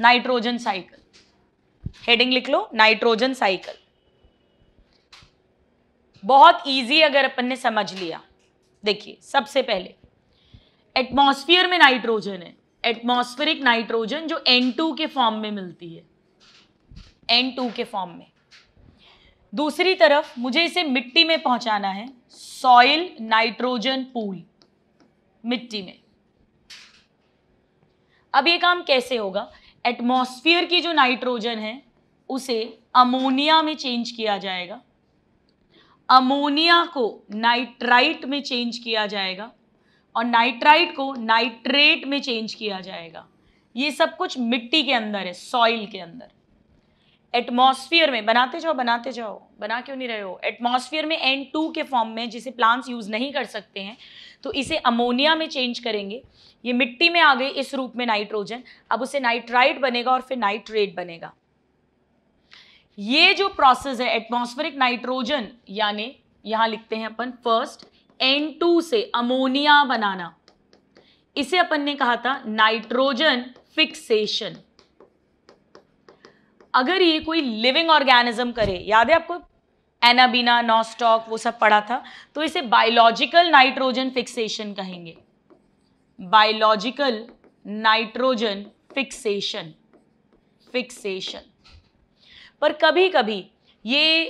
nitrogen cycle heading लिख लो nitrogen cycle बहुत इजी अगर अपन ने समझ लिया देखिए सबसे पहले एटमॉस्फेयर में नाइट्रोजन है एटमॉस्फेरिक नाइट्रोजन जो N2 के फॉर्म में मिलती है N2 के फॉर्म में दूसरी तरफ मुझे इसे मिट्टी में पहुंचाना है सॉइल नाइट्रोजन पूल मिट्टी में अब ये काम कैसे होगा एटमॉस्फेयर की जो नाइट्रोजन है उसे अमोनिया में चेंज किया जाएगा अमोनिया को नाइट्राइट में चेंज किया जाएगा और नाइट्राइट को नाइट्रेट में चेंज किया जाएगा ये सब कुछ मिट्टी के अंदर है सॉइल के अंदर एटमॉस्फेयर में बनाते जाओ बनाते जाओ बना क्यों नहीं रहे हो एटमॉस्फेयर में एन टू के फॉर्म में जिसे प्लांट्स यूज़ नहीं कर सकते हैं तो इसे अमोनिया में चेंज करेंगे ये मिट्टी में आ गई इस रूप में नाइट्रोजन अब उसे नाइट्राइट बनेगा और फिर नाइट्रेट बनेगा ये जो प्रोसेस है एटमॉस्फेरिक नाइट्रोजन यानी यहां लिखते हैं अपन फर्स्ट N2 से अमोनिया बनाना इसे अपन ने कहा था नाइट्रोजन फिक्सेशन अगर ये कोई लिविंग ऑर्गेनिज्म करे याद है आपको एनाबीना नॉस्टॉक वो सब पढ़ा था तो इसे बायोलॉजिकल नाइट्रोजन फिक्सेशन कहेंगे बायोलॉजिकल नाइट्रोजन फिक्सेशन फिक्सेशन पर कभी कभी ये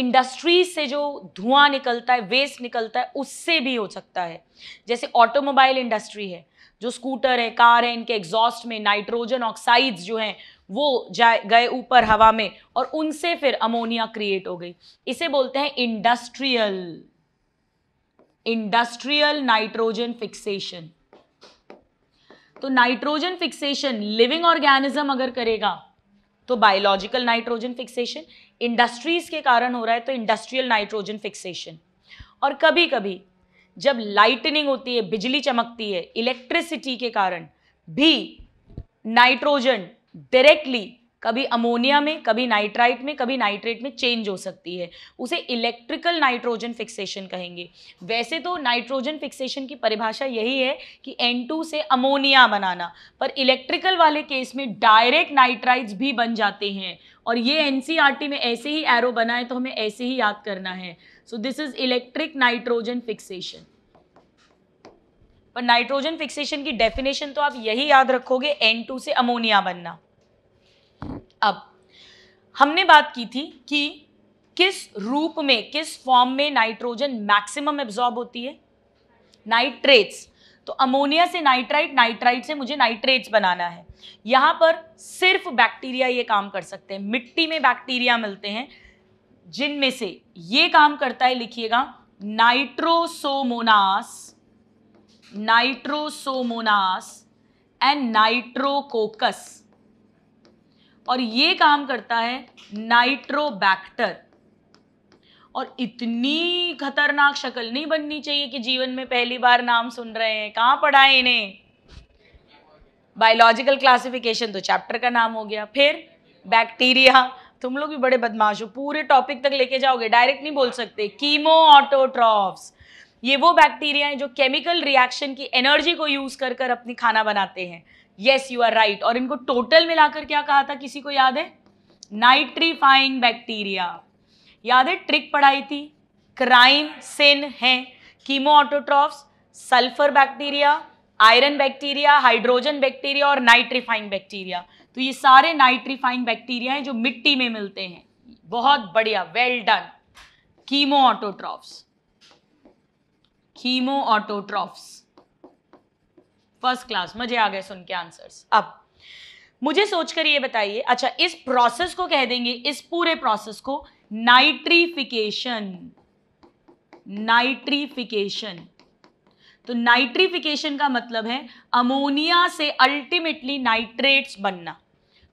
इंडस्ट्रीज से जो धुआं निकलता है वेस्ट निकलता है उससे भी हो सकता है जैसे ऑटोमोबाइल इंडस्ट्री है जो स्कूटर है कार है इनके एग्जॉस्ट में नाइट्रोजन ऑक्साइड्स जो हैं वो जाए गए ऊपर हवा में और उनसे फिर अमोनिया क्रिएट हो गई इसे बोलते हैं इंडस्ट्रियल इंडस्ट्रियल नाइट्रोजन फिक्सेशन तो नाइट्रोजन फिक्सेशन लिविंग ऑर्गेनिज्म अगर करेगा तो बायोलॉजिकल नाइट्रोजन फिक्सेशन इंडस्ट्रीज के कारण हो रहा है तो इंडस्ट्रियल नाइट्रोजन फिक्सेशन और कभी कभी जब लाइटनिंग होती है बिजली चमकती है इलेक्ट्रिसिटी के कारण भी नाइट्रोजन डायरेक्टली कभी अमोनिया में कभी नाइट्राइट में कभी नाइट्रेट में चेंज हो सकती है उसे इलेक्ट्रिकल नाइट्रोजन फिक्सेशन कहेंगे वैसे तो नाइट्रोजन फिक्सेशन की परिभाषा यही है कि N2 से अमोनिया बनाना पर इलेक्ट्रिकल वाले केस में डायरेक्ट नाइट्राइड्स भी बन जाते हैं और ये एन e में ऐसे ही एरो बनाए तो हमें ऐसे ही याद करना है so this is electric nitrogen fixation पर नाइट्रोजन फिक्सेशन की डेफिनेशन तो आप यही याद रखोगे एन टू से अमोनिया बनना अब हमने बात की थी कि किस रूप में किस फॉर्म में नाइट्रोजन मैक्सिमम एब्जॉर्ब होती है नाइट्रेट्स तो अमोनिया से नाइट्राइट नाइट्राइट से मुझे नाइट्रेट्स बनाना है यहां पर सिर्फ बैक्टीरिया ये काम कर सकते हैं मिट्टी में बैक्टीरिया मिलते हैं जिनमें से ये काम करता है लिखिएगा नाइट्रोसोमोनास नाइट्रोसोमोनास एंड नाइट्रोकोकस और ये काम करता है नाइट्रोबैक्टर और इतनी खतरनाक शक्ल नहीं बननी चाहिए कि जीवन में पहली बार नाम सुन रहे हैं कहाँ पढ़ाए इन्हें बायोलॉजिकल क्लासिफिकेशन तो चैप्टर का नाम हो गया फिर बैक्टीरिया तुम लोग भी बड़े बदमाश हो पूरे टॉपिक तक लेके जाओगे डायरेक्ट नहीं बोल सकते कीमो ऑटोट्रॉफ्स ये वो बैक्टीरिया हैं जो केमिकल रिएक्शन की एनर्जी को यूज कर कर अपनी खाना बनाते हैं येस यू आर राइट और इनको टोटल मिलाकर क्या कहा था किसी को याद है नाइट्रीफाइंग बैक्टीरिया याद है ट्रिक पढ़ाई थी क्राइम सिन है chemoautotrophs sulphur bacteria iron bacteria hydrogen bacteria और नाइट्रीफाइंग बैक्टीरिया तो ये सारे नाइट्रीफाइंग बैक्टीरिया हैं जो मिट्टी में मिलते हैं बहुत बढ़िया well done chemoautotrophs hemo autotrophs first class मजे आ गए सुन के आंसर्स अब मुझे सोचकर ये बताइए अच्छा इस प्रोसेस को कह देंगे इस पूरे प्रोसेस को नाइट्रीफिकेशन नाइट्रीफिकेशन तो नाइट्रीफिकेशन का मतलब है अमोनिया से अल्टीमेटली नाइट्रेट्स बनना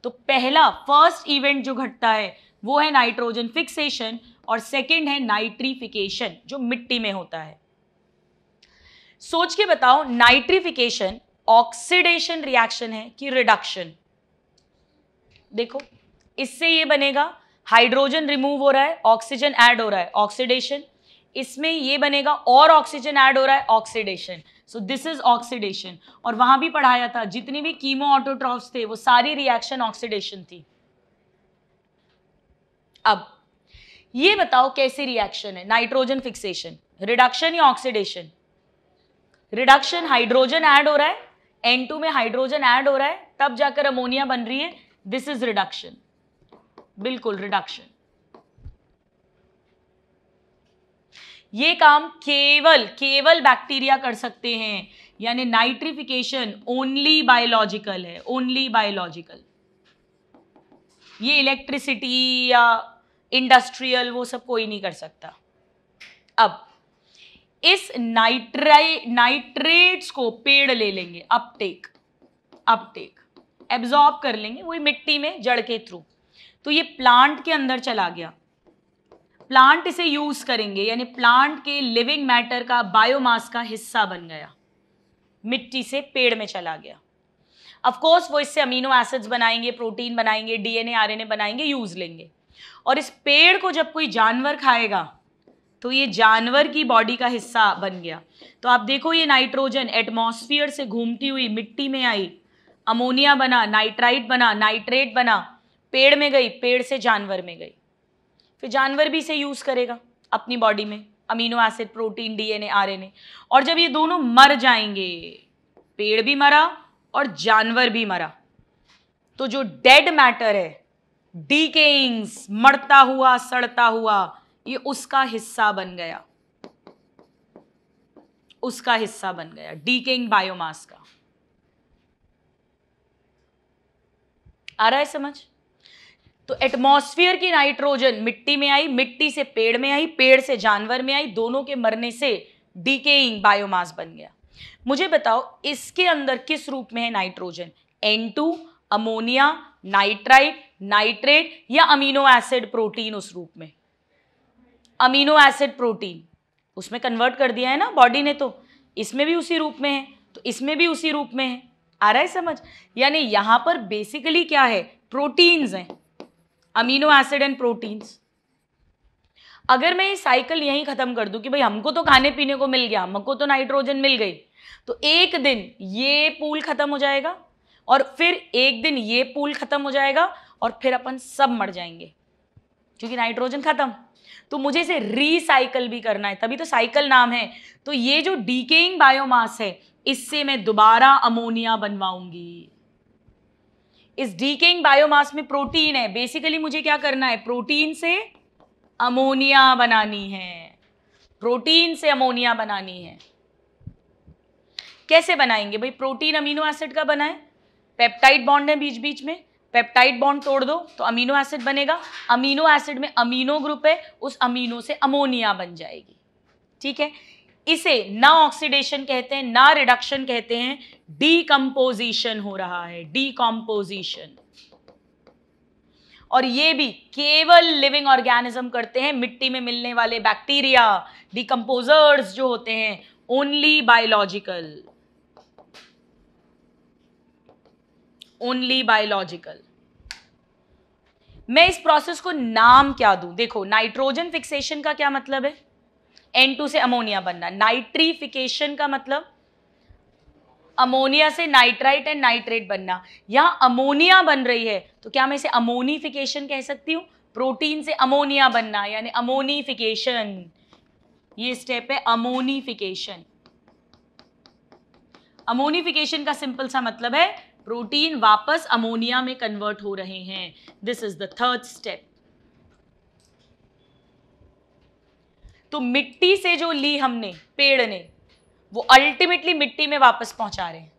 तो पहला फर्स्ट इवेंट जो घटता है वो है नाइट्रोजन फिक्सेशन और सेकंड है नाइट्रीफिकेशन जो मिट्टी में होता है सोच के बताओ नाइट्रिफिकेशन ऑक्सीडेशन रिएक्शन है कि रिडक्शन देखो इससे ये बनेगा हाइड्रोजन रिमूव हो रहा है ऑक्सीजन ऐड हो रहा है ऑक्सीडेशन इसमें ये बनेगा और ऑक्सीजन ऐड हो रहा है oxidation so this is oxidation और वहां भी पढ़ाया था जितनी भी कीमो ऑटोट्रॉफ्स थे वो सारी रिएक्शन ऑक्सीडेशन थी अब ये बताओ कैसी रिएक्शन है नाइट्रोजन फिक्सेशन रिडक्शन या ऑक्सीडेशन रिडक्शन हाइड्रोजन ऐड हो रहा है N2 में हाइड्रोजन ऐड हो रहा है तब जाकर अमोनिया बन रही है दिस इज रिडक्शन बिल्कुल रिडक्शन ये काम केवल केवल बैक्टीरिया कर सकते हैं यानी नाइट्रिफिकेशन ओनली बायोलॉजिकल है ओनली बायोलॉजिकल ये इलेक्ट्रिसिटी या इंडस्ट्रियल वो सब कोई नहीं कर सकता अब इस नाइट्राइ नाइट्रेट्स को पेड़ ले लेंगे अपटेक अपटेक एब्जॉर्ब कर लेंगे वही मिट्टी में जड़ के थ्रू तो ये प्लांट के अंदर चला गया प्लांट इसे यूज करेंगे यानी प्लांट के लिविंग मैटर का बायोमास का हिस्सा बन गया मिट्टी से पेड़ में चला गया ऑफ कोर्स वो इससे अमीनो एसिड्स बनाएंगे प्रोटीन बनाएंगे डीएनए आरएनए बनाएंगे यूज लेंगे और इस पेड़ को जब कोई जानवर खाएगा तो ये जानवर की बॉडी का हिस्सा बन गया तो आप देखो ये नाइट्रोजन एटमॉस्फेयर से घूमती हुई मिट्टी में आई अमोनिया बना नाइट्राइट बना नाइट्रेट बना पेड़ में गई पेड़ से जानवर में गई फिर जानवर भी इसे यूज़ करेगा अपनी बॉडी में amino acid protein DNA RNA और जब ये दोनों मर जाएंगे पेड़ भी मरा और जानवर भी मरा तो जो डेड मैटर है डीकेइंग्स मरता हुआ सड़ता हुआ ये उसका हिस्सा बन गया उसका हिस्सा बन गया डीकेइंग बायोमास का आ रहा है समझ तो एटमॉस्फेयर की नाइट्रोजन मिट्टी में आई मिट्टी से पेड़ में आई पेड़ से जानवर में आई दोनों के मरने से डीकेइंग बायोमास बन गया मुझे बताओ इसके अंदर किस रूप में है nitrogen N2 ammonia nitrite nitrate या अमीनो एसिड प्रोटीन उस रूप में अमीनो एसिड प्रोटीन उसमें कन्वर्ट कर दिया है ना बॉडी ने तो इसमें भी उसी रूप में है तो इसमें भी उसी रूप में है आ रहा है समझ यानी यहाँ पर बेसिकली क्या है प्रोटीन्स हैं अमीनो एसिड एंड प्रोटीन्स अगर मैं ये साइकिल यहीं ख़त्म कर दूं कि भाई हमको तो खाने पीने को मिल गया हमको तो नाइट्रोजन मिल गई तो एक दिन ये पूल ख़त्म हो जाएगा और फिर एक दिन ये पूल ख़त्म हो जाएगा और फिर अपन सब मर जाएंगे क्योंकि नाइट्रोजन ख़त्म तो मुझे इसे रिसाइकल भी करना है तभी तो साइकिल नाम है तो ये जो डीकेइंग बायोमास है इससे मैं दोबारा अमोनिया बनवाऊंगी इस डीकेइंग बायोमास में प्रोटीन है बेसिकली मुझे क्या करना है प्रोटीन से अमोनिया बनानी है प्रोटीन से अमोनिया बनानी है कैसे बनाएंगे भाई प्रोटीन अमीनो एसिड का बनाए पेप्टाइड बॉन्ड है बीच बीच में पेप्टाइड बॉन्ड तोड़ दो तो अमीनो एसिड बनेगा अमीनो एसिड में अमीनो ग्रुप है उस अमीनो से अमोनिया बन जाएगी ठीक है इसे ना ऑक्सीडेशन कहते हैं ना रिडक्शन कहते हैं डीकम्पोजिशन हो रहा है डीकम्पोजिशन और ये भी केवल लिविंग ऑर्गेनिज्म करते हैं मिट्टी में मिलने वाले बैक्टीरिया डिकम्पोजर्स जो होते हैं ओनली बायोलॉजिकल ओनली बायोलॉजिकल मैं इस प्रोसेस को नाम क्या दूं देखो नाइट्रोजन फिक्सेशन का क्या मतलब है N2 से अमोनिया बनना नाइट्रीफिकेशन का मतलब अमोनिया से नाइट्राइट एंड नाइट्रेट बनना यहां अमोनिया बन रही है तो क्या मैं इसे अमोनिफिकेशन कह सकती हूं प्रोटीन से अमोनिया बनना यानी अमोनिफिकेशन ये स्टेप है अमोनिफिकेशन अमोनिफिकेशन का सिंपल सा मतलब है प्रोटीन वापस अमोनिया में कन्वर्ट हो रहे हैं this is the third step तो मिट्टी से जो ली हमने पेड़ ने वो अल्टीमेटली मिट्टी में वापस पहुंचा रहे हैं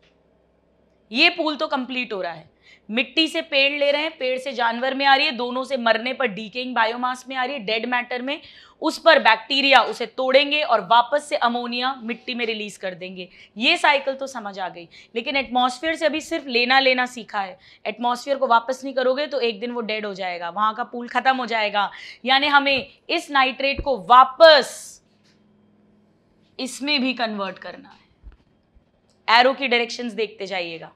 ये पूल तो कंप्लीट हो रहा है मिट्टी से पेड़ ले रहे हैं पेड़ से जानवर में आ रही है दोनों से मरने पर डीकेइंग बायोमास में आ रही है डेड मैटर में उस पर बैक्टीरिया उसे तोड़ेंगे और वापस से अमोनिया मिट्टी में रिलीज कर देंगे ये साइकिल तो समझ आ गई लेकिन एटमॉस्फेयर से अभी सिर्फ लेना लेना सीखा है एटमॉस्फेयर को वापस नहीं करोगे तो एक दिन वो डेड हो जाएगा वहाँ का पूल खत्म हो जाएगा यानी हमें इस नाइट्रेट को वापस इसमें भी कन्वर्ट करना है एरो की डायरेक्शंस देखते जाइएगा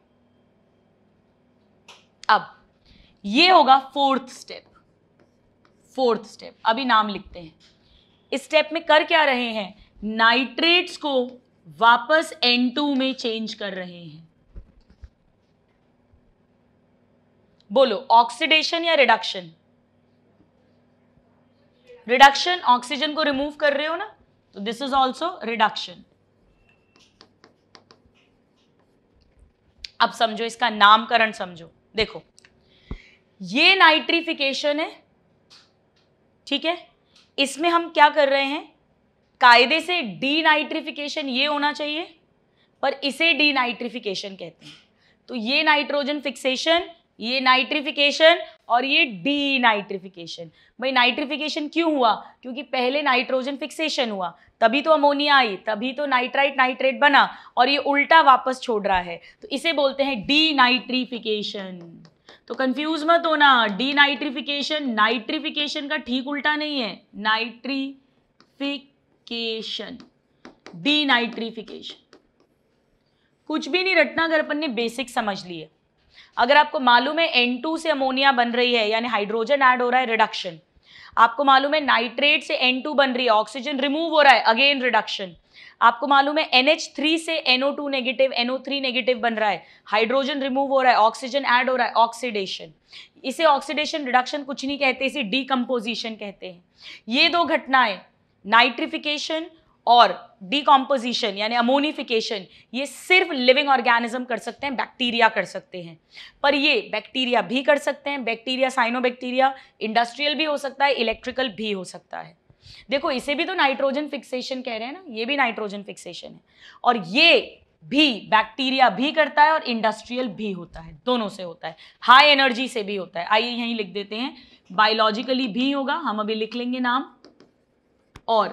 अब ये होगा फोर्थ स्टेप फोर्थ स्टेप अभी नाम लिखते हैं इस स्टेप में कर क्या रहे हैं नाइट्रेट्स को वापस N2 में चेंज कर रहे हैं बोलो ऑक्सीडेशन या रिडक्शन रिडक्शन ऑक्सीजन को रिमूव कर रहे हो ना तो दिस इज ऑल्सो रिडक्शन अब समझो इसका नामकरण समझो देखो ये नाइट्रिफिकेशन है ठीक है इसमें हम क्या कर रहे हैं कायदे से डी नाइट्रिफिकेशन ये होना चाहिए पर इसे डी नाइट्रिफिकेशन कहते हैं तो ये नाइट्रोजन फिक्सेशन ये नाइट्रिफिकेशन और ये डी नाइट्रिफिकेशन भाई नाइट्रिफिकेशन क्यों हुआ क्योंकि पहले नाइट्रोजन फिक्सेशन हुआ तभी तो अमोनिया आई तभी तो नाइट्राइट नाइट्रेट बना और ये उल्टा वापस छोड़ रहा है तो इसे बोलते हैं डी नाइट्रिफिकेशन तो कंफ्यूज मत होना डी नाइट्रिफिकेशन नाइट्रिफिकेशन का ठीक उल्टा नहीं है नाइट्रीफिकेशन डी नाइट्रिफिकेशन कुछ भी नहीं रटना अगर अपन ने बेसिक समझ लिया अगर आपको मालूम है एन टू से अमोनिया बन रही है यानी हाइड्रोजन ऐड हो रहा है रिडक्शन आपको मालूम है नाइट्रेट से एन टू बन रही है ऑक्सीजन रिमूव हो रहा है अगेन रिडक्शन आपको मालूम है एन एच थ्री से NO two negative NO three negative बन रहा है हाइड्रोजन रिमूव हो रहा है ऑक्सीजन ऐड हो रहा है ऑक्सीडेशन इसे ऑक्सीडेशन रिडक्शन कुछ नहीं कहते इसे डीकम्पोजिशन कहते हैं ये दो घटनाएं नाइट्रिफिकेशन और डिकॉम्पोजिशन यानी अमोनिफिकेशन ये सिर्फ लिविंग ऑर्गेनिज्म कर सकते हैं बैक्टीरिया कर सकते हैं पर ये बैक्टीरिया भी कर सकते हैं बैक्टीरिया साइनोबैक्टीरिया इंडस्ट्रियल भी हो सकता है इलेक्ट्रिकल भी हो सकता है देखो इसे भी तो नाइट्रोजन फिक्सेशन कह रहे हैं ना ये भी नाइट्रोजन फिक्सेशन है और ये भी बैक्टीरिया भी करता है और इंडस्ट्रियल भी होता है दोनों से होता है हाई एनर्जी से भी होता है आइए यहीं लिख देते हैं बायोलॉजिकली भी होगा हम अभी लिख लेंगे नाम और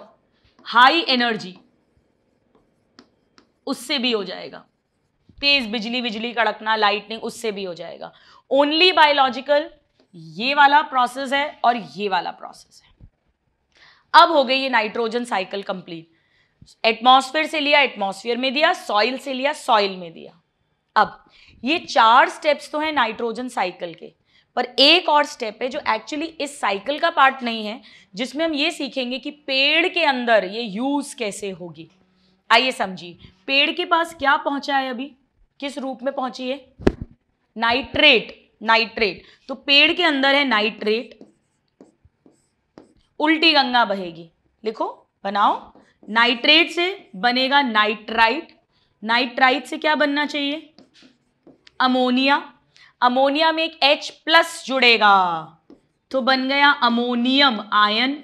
हाई एनर्जी उससे भी हो जाएगा तेज बिजली बिजली कड़कना लाइटनिंग उससे भी हो जाएगा ओनली बायोलॉजिकल ये वाला प्रोसेस है और ये वाला प्रोसेस है अब हो गई ये नाइट्रोजन साइकिल कंप्लीट एटमॉस्फेयर से लिया एटमॉस्फेयर में दिया सॉइल से लिया सॉइल में दिया अब ये चार स्टेप्स तो हैं नाइट्रोजन साइकिल के पर एक और स्टेप है जो एक्चुअली इस साइकिल का पार्ट नहीं है जिसमें हम ये सीखेंगे कि पेड़ के अंदर ये यूज़ कैसे होगी आइए समझिए पेड़ के पास क्या पहुंचा है अभी किस रूप में पहुंची है नाइट्रेट नाइट्रेट तो पेड़ के अंदर है नाइट्रेट उल्टी गंगा बहेगी लिखो बनाओ नाइट्रेट से बनेगा नाइट्राइट नाइट्राइट से क्या बनना चाहिए अमोनिया अमोनिया में एक H प्लस जुड़ेगा तो बन गया अमोनियम आयन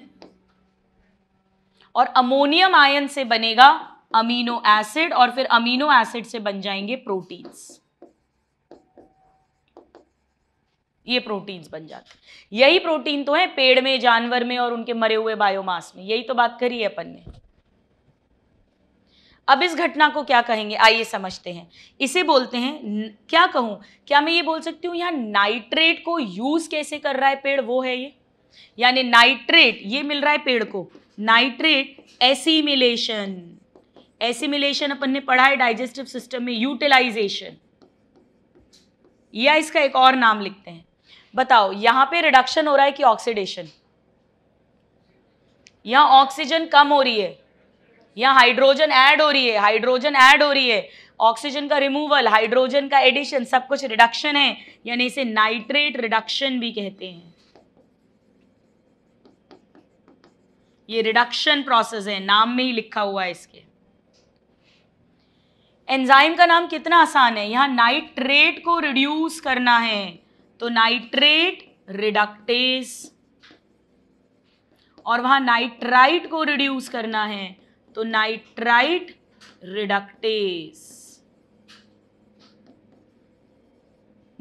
और अमोनियम आयन से बनेगा अमीनो एसिड और फिर अमीनो एसिड से बन जाएंगे प्रोटीन्स ये प्रोटीन्स बन जाते यही प्रोटीन तो है पेड़ में जानवर में और उनके मरे हुए बायोमास में यही तो बात करी है अपन ने अब इस घटना को क्या कहेंगे आइए समझते हैं इसे बोलते हैं क्या कहूं क्या मैं ये बोल सकती हूं यहां नाइट्रेट को यूज़ कैसे कर रहा है पेड़ वो है ये यानी नाइट्रेट ये मिल रहा है पेड़ को नाइट्रेट एसिमिलेशन एसिमिलेशन अपन ने पढ़ा है डाइजेस्टिव सिस्टम में यूटिलाइजेशन या इसका एक और नाम लिखते हैं बताओ यहां पे रिडक्शन हो रहा है कि ऑक्सीडेशन या ऑक्सीजन कम हो रही है या हाइड्रोजन ऐड हो रही है हाइड्रोजन ऐड हो रही है ऑक्सीजन का रिमूवल हाइड्रोजन का एडिशन सब कुछ रिडक्शन है यानी इसे नाइट्रेट रिडक्शन भी कहते हैं ये रिडक्शन प्रोसेस है नाम में ही लिखा हुआ है इसके एंजाइम का नाम कितना आसान है यहाँ नाइट्रेट को रिड्यूस करना है तो नाइट्रेट रिडक्टेस और वहां नाइट्राइट को रिड्यूस करना है तो नाइट्राइट रिडक्टेस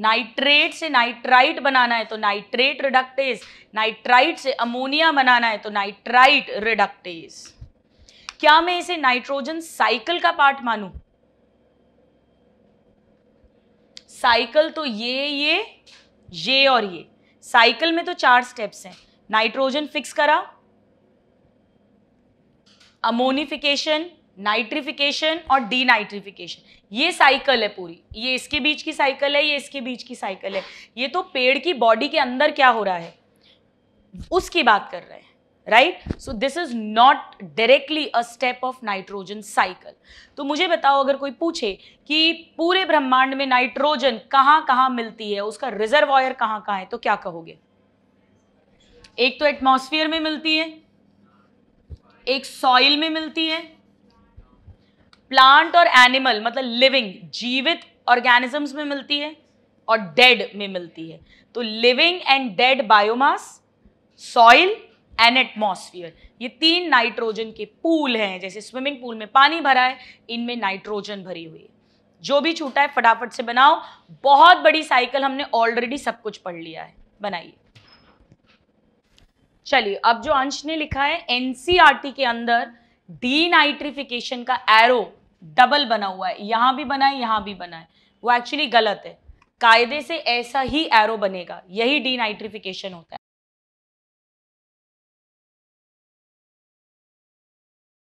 नाइट्रेट से नाइट्राइट बनाना है तो नाइट्रेट रिडक्टेस नाइट्राइट से अमोनिया बनाना है तो नाइट्राइट रिडक्टेस क्या मैं इसे नाइट्रोजन साइकिल का पार्ट मानूं साइकिल तो ये ये ये और ये साइकिल में तो चार स्टेप्स हैं नाइट्रोजन फिक्स करा अमोनिफिकेशन नाइट्रिफिकेशन और डीनाइट्रिफिकेशन ये साइकिल है पूरी ये इसके बीच की साइकिल है ये इसके बीच की साइकिल है ये तो पेड़ की बॉडी के अंदर क्या हो रहा है उसकी बात कर रहे हैं right so this is not directly a step of nitrogen cycle तो मुझे बताओ अगर कोई पूछे कि पूरे ब्रह्मांड में नाइट्रोजन कहाँ कहाँ मिलती है उसका रिजर्वॉयर कहाँ कहाँ है तो क्या कहोगे एक तो एटमोस्फियर में मिलती है एक सॉइल में मिलती है प्लांट और एनिमल मतलब लिविंग जीवित ऑर्गेनिजम्स में मिलती है और डेड में मिलती है तो living and dead biomass soil and atmosphere ये तीन नाइट्रोजन के पूल हैं जैसे स्विमिंग पूल में पानी भरा है इनमें नाइट्रोजन भरी हुई है जो भी छूटा है फटाफट से बनाओ बहुत बड़ी साइकिल हमने ऑलरेडी सब कुछ पढ़ लिया है बनाइए चलिए अब जो अंश ने लिखा है एनसीआरटी e के अंदर डी का एरो डबल बना हुआ है यहां भी बना है यहां भी बना है वो एक्चुअली गलत है कायदे से ऐसा ही एरो बनेगा यही डी होता है